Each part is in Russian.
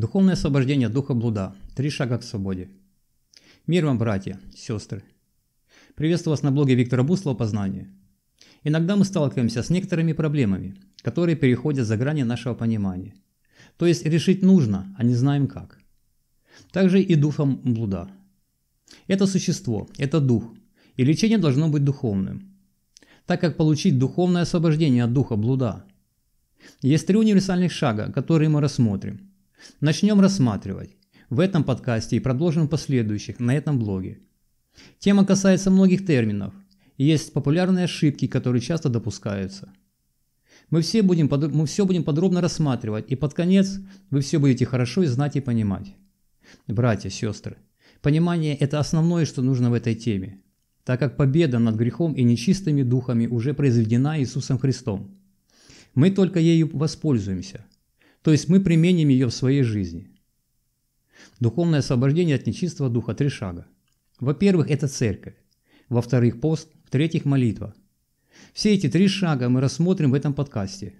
Духовное освобождение духа блуда. Три шага к свободе. Мир вам, братья, сестры. Приветствую вас на блоге Виктора Буслова «Познание». Иногда мы сталкиваемся с некоторыми проблемами, которые переходят за грани нашего понимания. То есть решить нужно, а не знаем как. Также и духом блуда. Это существо, это дух, и лечение должно быть духовным, так как получить духовное освобождение от духа блуда. Есть три универсальных шага, которые мы рассмотрим – начнем рассматривать в этом подкасте и продолжим в последующих на этом блоге. Тема касается многих терминов, есть популярные ошибки, которые часто допускаются. Мы все, будем, мы все будем подробно рассматривать, и под конец вы все будете хорошо знать и понимать. Братья, сестры, понимание – это основное, что нужно в этой теме, так как победа над грехом и нечистыми духами уже произведена Иисусом Христом. Мы только ею воспользуемся – то есть мы применим ее в своей жизни. Духовное освобождение от нечистого духа – три шага. Во-первых, это церковь. Во-вторых, пост. В-третьих, молитва. Все эти три шага мы рассмотрим в этом подкасте.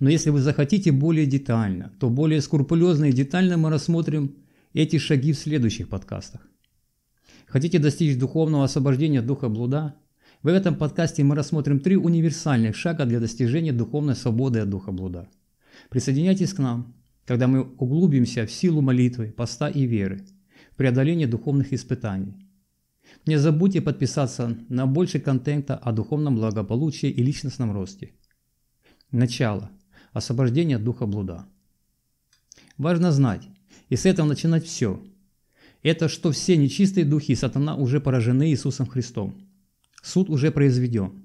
Но если вы захотите более детально, то более скрупулезно и детально мы рассмотрим эти шаги в следующих подкастах. Хотите достичь духовного освобождения духа блуда? В этом подкасте мы рассмотрим три универсальных шага для достижения духовной свободы от духа блуда – Присоединяйтесь к нам, когда мы углубимся в силу молитвы, поста и веры, в преодоление духовных испытаний. Не забудьте подписаться на больше контента о духовном благополучии и личностном росте. Начало. Освобождение от духа блуда. Важно знать, и с этого начинать все. Это что все нечистые духи сатана уже поражены Иисусом Христом. Суд уже произведен.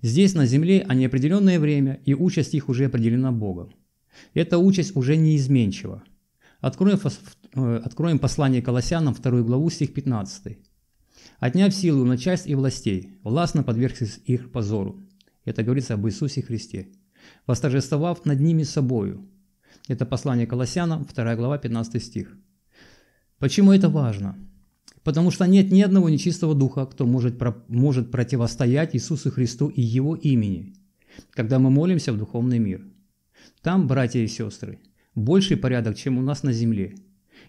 Здесь на земле они определенное время, и участь их уже определена Богом. Эта участь уже неизменчива. Откроем, э, откроем послание Колоссянам 2 главу, стих 15. «Отняв силу на часть и властей, властно подвергся их позору». Это говорится об Иисусе Христе. «Восторжествовав над ними собою». Это послание Колоссянам, 2 глава, 15 стих. Почему это важно? Потому что нет ни одного нечистого духа, кто может, про, может противостоять Иисусу Христу и Его имени, когда мы молимся в духовный мир – там братья и сестры. Больший порядок, чем у нас на земле.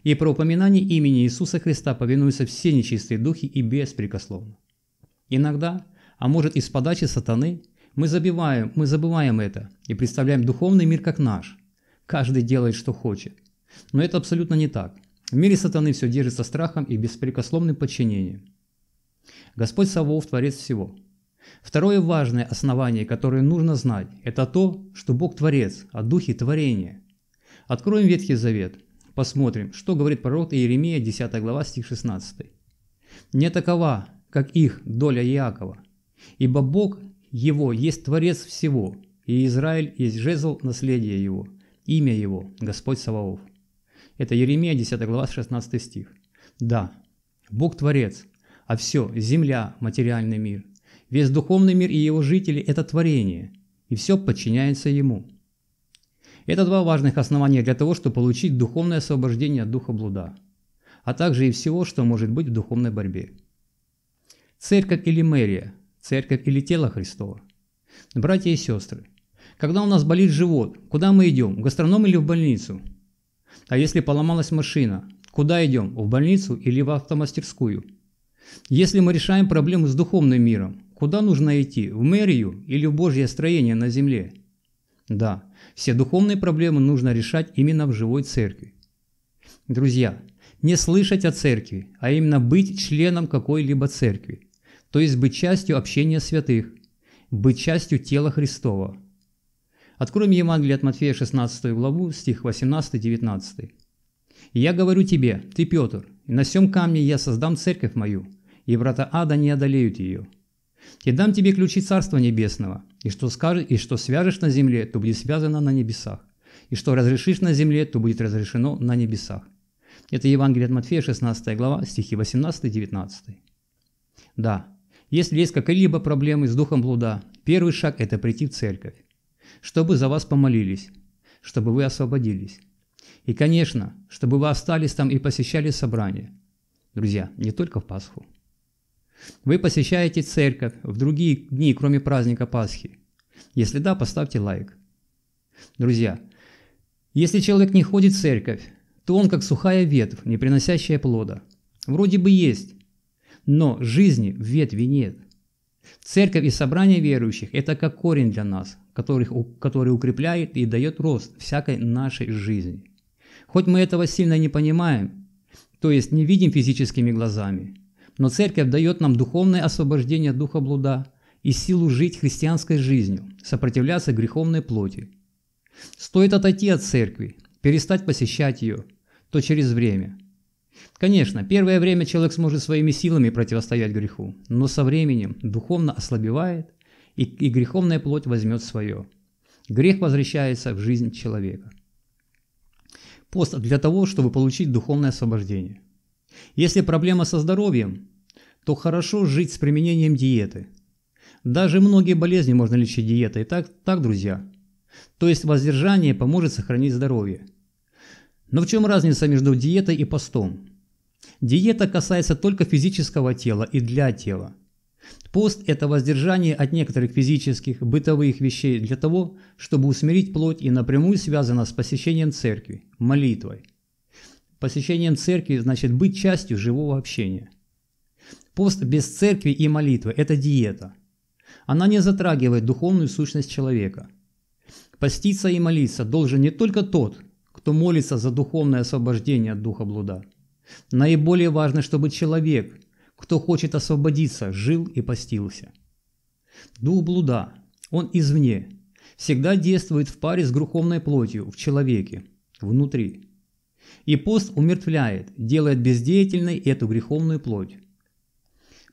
И про упоминание имени Иисуса Христа повинуются все нечистые духи и беспрекословно. Иногда, а может и с подачи сатаны, мы забиваем, мы забываем это и представляем духовный мир как наш. Каждый делает, что хочет. Но это абсолютно не так. В мире сатаны все держится страхом и беспрекословным подчинением. Господь Савов – Творец всего – Второе важное основание, которое нужно знать, это то, что Бог Творец, а Духи – творение. Откроем Ветхий Завет, посмотрим, что говорит пророк Иеремия, 10 глава, стих 16. «Не такова, как их доля Иакова, ибо Бог его есть Творец всего, и Израиль есть жезл наследия его, имя его – Господь Саваоф». Это Еремия, 10 глава, 16 стих. Да, Бог Творец, а все – земля, материальный мир – Весь духовный мир и его жители – это творение, и все подчиняется ему. Это два важных основания для того, чтобы получить духовное освобождение от духа блуда, а также и всего, что может быть в духовной борьбе. Церковь или мэрия, церковь или тело Христова. Братья и сестры, когда у нас болит живот, куда мы идем, в гастроном или в больницу? А если поломалась машина, куда идем, в больницу или в автомастерскую? Если мы решаем проблемы с духовным миром, Куда нужно идти, в мэрию или в Божье строение на земле? Да, все духовные проблемы нужно решать именно в живой церкви. Друзья, не слышать о церкви, а именно быть членом какой-либо церкви, то есть быть частью общения святых, быть частью тела Христова. Откроем Евангелие от Матфея 16 главу, стих 18-19. «Я говорю тебе, ты Петр, и на сем камне я создам церковь мою, и врата ада не одолеют ее». И дам тебе ключи Царства Небесного, и что, скажешь, и что свяжешь на земле, то будет связано на небесах, и что разрешишь на земле, то будет разрешено на небесах». Это Евангелие от Матфея, 16 глава, стихи 18-19. Да, если есть какие-либо проблемы с духом блуда, первый шаг – это прийти в церковь, чтобы за вас помолились, чтобы вы освободились. И, конечно, чтобы вы остались там и посещали собрания. Друзья, не только в Пасху. Вы посещаете церковь в другие дни, кроме праздника Пасхи? Если да, поставьте лайк. Друзья, если человек не ходит в церковь, то он как сухая ветвь, не приносящая плода. Вроде бы есть, но жизни в ветви нет. Церковь и собрание верующих – это как корень для нас, который, который укрепляет и дает рост всякой нашей жизни. Хоть мы этого сильно не понимаем, то есть не видим физическими глазами – но церковь дает нам духовное освобождение от духа блуда и силу жить христианской жизнью, сопротивляться греховной плоти. Стоит отойти от церкви, перестать посещать ее, то через время. Конечно, первое время человек сможет своими силами противостоять греху, но со временем духовно ослабевает, и, и греховная плоть возьмет свое. Грех возвращается в жизнь человека. Пост для того, чтобы получить духовное освобождение. Если проблема со здоровьем, то хорошо жить с применением диеты. Даже многие болезни можно лечить диетой, так, так друзья. То есть воздержание поможет сохранить здоровье. Но в чем разница между диетой и постом? Диета касается только физического тела и для тела. Пост – это воздержание от некоторых физических, бытовых вещей для того, чтобы усмирить плоть и напрямую связано с посещением церкви, молитвой посещением церкви значит быть частью живого общения. Пост без церкви и молитвы – это диета. Она не затрагивает духовную сущность человека. Поститься и молиться должен не только тот, кто молится за духовное освобождение от духа блуда. Наиболее важно, чтобы человек, кто хочет освободиться, жил и постился. Дух блуда, он извне, всегда действует в паре с греховной плотью в человеке, внутри – и пост умертвляет, делает бездеятельной эту греховную плоть.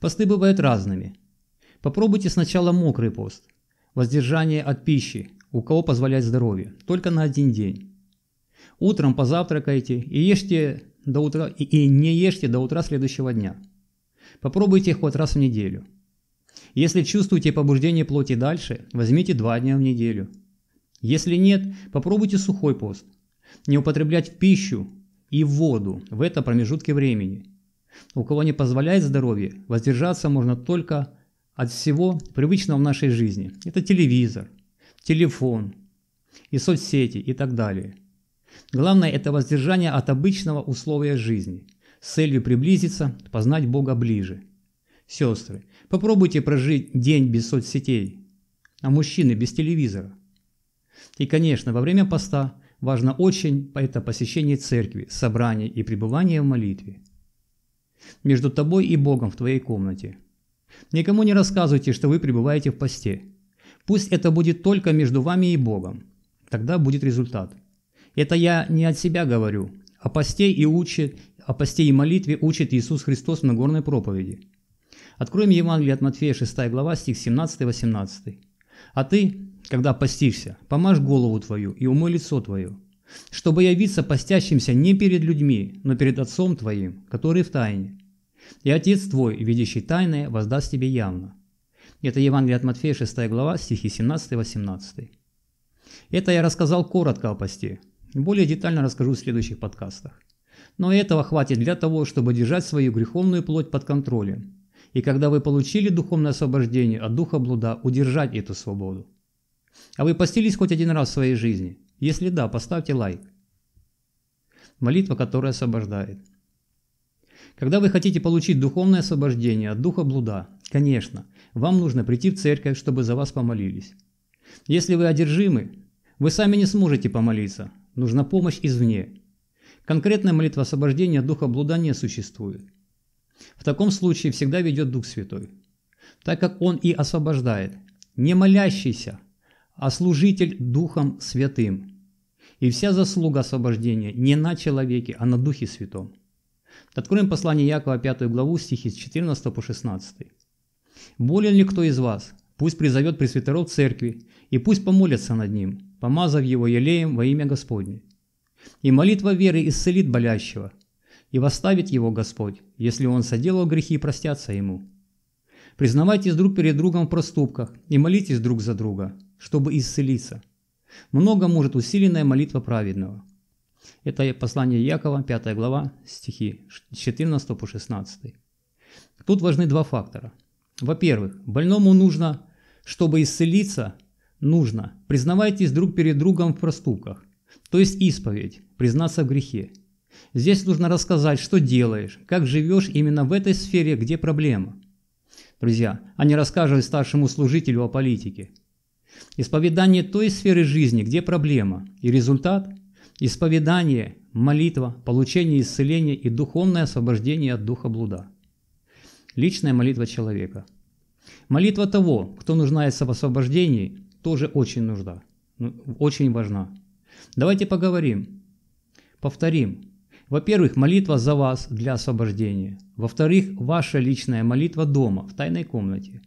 Посты бывают разными. Попробуйте сначала мокрый пост. Воздержание от пищи, у кого позволяет здоровье, только на один день. Утром позавтракайте и ешьте до утра и, и не ешьте до утра следующего дня. Попробуйте их хоть раз в неделю. Если чувствуете побуждение плоти дальше, возьмите два дня в неделю. Если нет, попробуйте сухой пост – не употреблять пищу и воду в это промежутке времени. У кого не позволяет здоровье, воздержаться можно только от всего привычного в нашей жизни. Это телевизор, телефон и соцсети и так далее. Главное – это воздержание от обычного условия жизни с целью приблизиться, познать Бога ближе. Сестры, попробуйте прожить день без соцсетей, а мужчины без телевизора. И, конечно, во время поста Важно очень это посещение церкви, собрание и пребывание в молитве. Между тобой и Богом в твоей комнате. Никому не рассказывайте, что вы пребываете в посте. Пусть это будет только между вами и Богом. Тогда будет результат. Это я не от себя говорю. О посте и учит, о посте и молитве учит Иисус Христос на горной проповеди. Откроем Евангелие от Матфея 6 глава, стих 17-18. «А ты, когда постишься, помажь голову твою и умой лицо твое, чтобы явиться постящимся не перед людьми, но перед Отцом твоим, который в тайне. И Отец твой, видящий тайное, воздаст тебе явно». Это Евангелие от Матфея, 6 глава, стихи 17-18. Это я рассказал коротко о посте. Более детально расскажу в следующих подкастах. Но этого хватит для того, чтобы держать свою греховную плоть под контролем. И когда вы получили духовное освобождение от духа блуда, удержать эту свободу. А вы постились хоть один раз в своей жизни? Если да, поставьте лайк. Молитва, которая освобождает. Когда вы хотите получить духовное освобождение от духа блуда, конечно, вам нужно прийти в церковь, чтобы за вас помолились. Если вы одержимы, вы сами не сможете помолиться, нужна помощь извне. Конкретная молитва освобождения от духа блуда не существует. В таком случае всегда ведет Дух Святой, так как Он и освобождает. Не молящийся – а служитель Духом Святым. И вся заслуга освобождения не на человеке, а на Духе Святом. Откроем послание Якова 5 главу стихи с 14 по 16. «Болен ли кто из вас? Пусть призовет пресвитеров церкви, и пусть помолятся над ним, помазав его елеем во имя Господне. И молитва веры исцелит болящего, и восставит его Господь, если он соделал грехи, и простятся ему. Признавайтесь друг перед другом в проступках и молитесь друг за друга, чтобы исцелиться. Много может усиленная молитва праведного. Это послание Якова, 5 глава, стихи с 14 по 16. Тут важны два фактора. Во-первых, больному нужно, чтобы исцелиться, нужно признавайтесь друг перед другом в проступках, то есть исповедь, признаться в грехе. Здесь нужно рассказать, что делаешь, как живешь именно в этой сфере, где проблема. Друзья, а не рассказывать старшему служителю о политике. Исповедание той сферы жизни, где проблема и результат, исповедание, молитва, получение исцеления и духовное освобождение от духа блуда. Личная молитва человека. Молитва того, кто нуждается в освобождении, тоже очень нужна, ну, очень важна. Давайте поговорим, повторим. Во-первых, молитва за вас для освобождения. Во-вторых, ваша личная молитва дома, в тайной комнате.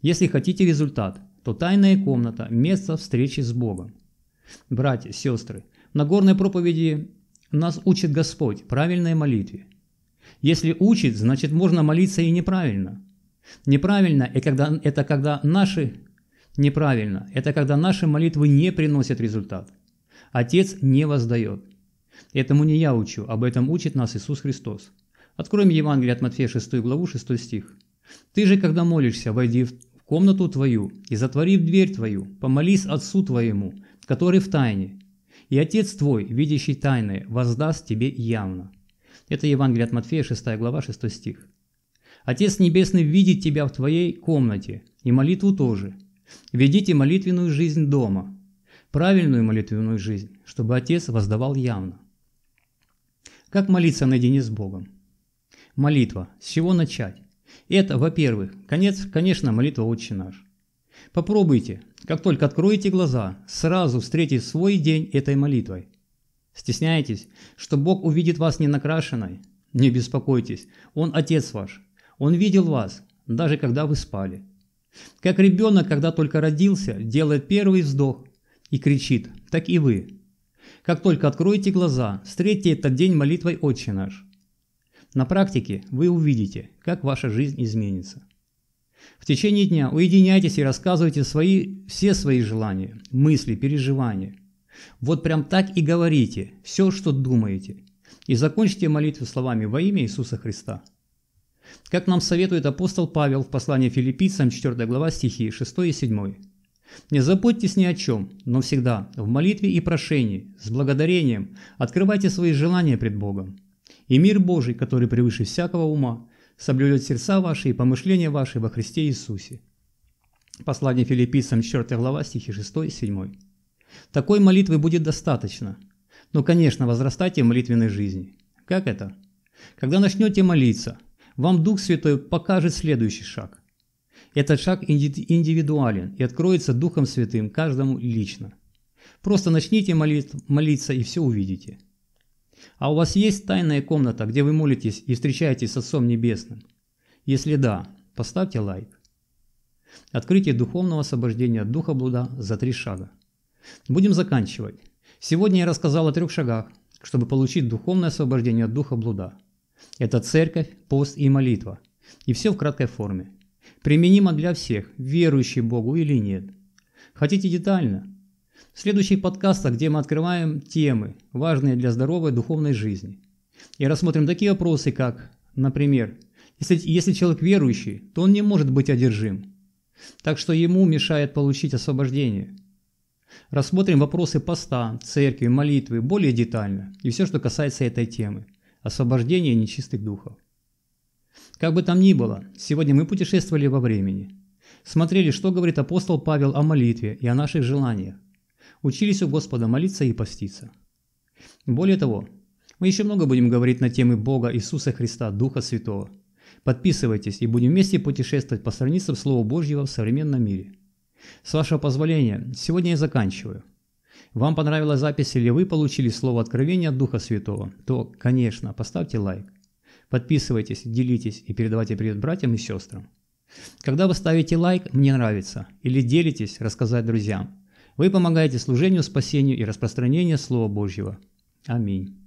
Если хотите результат, то тайная комната – место встречи с Богом. Братья, сестры, на горной проповеди нас учит Господь правильной молитве. Если учит, значит можно молиться и неправильно. Неправильно – это когда наши неправильно, это когда наши молитвы не приносят результат. Отец не воздает. Этому не я учу, об этом учит нас Иисус Христос. Откроем Евангелие от Матфея 6 главу, 6 стих. «Ты же, когда молишься, войди в комнату твою и затворив дверь твою, помолись Отцу твоему, который в тайне, и Отец твой, видящий тайное, воздаст тебе явно». Это Евангелие от Матфея, 6 глава, 6 стих. «Отец Небесный видит тебя в твоей комнате, и молитву тоже. Ведите молитвенную жизнь дома, правильную молитвенную жизнь, чтобы Отец воздавал явно». Как молиться наедине с Богом? Молитва. С чего начать? Это, во-первых, конец, конечно, молитва «Отче наш». Попробуйте, как только откроете глаза, сразу встретить свой день этой молитвой. Стесняетесь, что Бог увидит вас не накрашенной? Не беспокойтесь, Он Отец ваш. Он видел вас, даже когда вы спали. Как ребенок, когда только родился, делает первый вздох и кричит, так и вы. Как только откроете глаза, встретьте этот день молитвой «Отче наш». На практике вы увидите, как ваша жизнь изменится. В течение дня уединяйтесь и рассказывайте свои, все свои желания, мысли, переживания. Вот прям так и говорите все, что думаете. И закончите молитву словами «Во имя Иисуса Христа». Как нам советует апостол Павел в послании филиппийцам 4 глава стихи 6 и 7. Не заботьтесь ни о чем, но всегда в молитве и прошении, с благодарением открывайте свои желания пред Богом. И мир Божий, который превыше всякого ума, соблюдет сердца ваши и помышления ваши во Христе Иисусе. Послание филиппийцам 4 глава, стихи 6 и 7. Такой молитвы будет достаточно. Но, конечно, возрастайте в молитвенной жизни. Как это? Когда начнете молиться, вам Дух Святой покажет следующий шаг. Этот шаг индивидуален и откроется Духом Святым каждому лично. Просто начните молить, молиться и все увидите – а у вас есть тайная комната, где вы молитесь и встречаетесь с Отцом Небесным? Если да, поставьте лайк. Открытие духовного освобождения от духа блуда за три шага. Будем заканчивать. Сегодня я рассказал о трех шагах, чтобы получить духовное освобождение от духа блуда. Это церковь, пост и молитва. И все в краткой форме. Применимо для всех, верующий Богу или нет. Хотите детально? В следующих подкастах, где мы открываем темы, важные для здоровой духовной жизни. И рассмотрим такие вопросы, как, например, если, если человек верующий, то он не может быть одержим, так что ему мешает получить освобождение. Рассмотрим вопросы поста, церкви, молитвы более детально и все, что касается этой темы – освобождения нечистых духов. Как бы там ни было, сегодня мы путешествовали во времени. Смотрели, что говорит апостол Павел о молитве и о наших желаниях учились у Господа молиться и поститься. Более того, мы еще много будем говорить на темы Бога, Иисуса Христа, Духа Святого. Подписывайтесь и будем вместе путешествовать по страницам Слова Божьего в современном мире. С вашего позволения, сегодня я заканчиваю. Вам понравилась запись или вы получили слово откровения от Духа Святого, то, конечно, поставьте лайк. Подписывайтесь, делитесь и передавайте привет братьям и сестрам. Когда вы ставите лайк «Мне нравится» или делитесь рассказать друзьям, вы помогаете служению, спасению и распространению Слова Божьего. Аминь.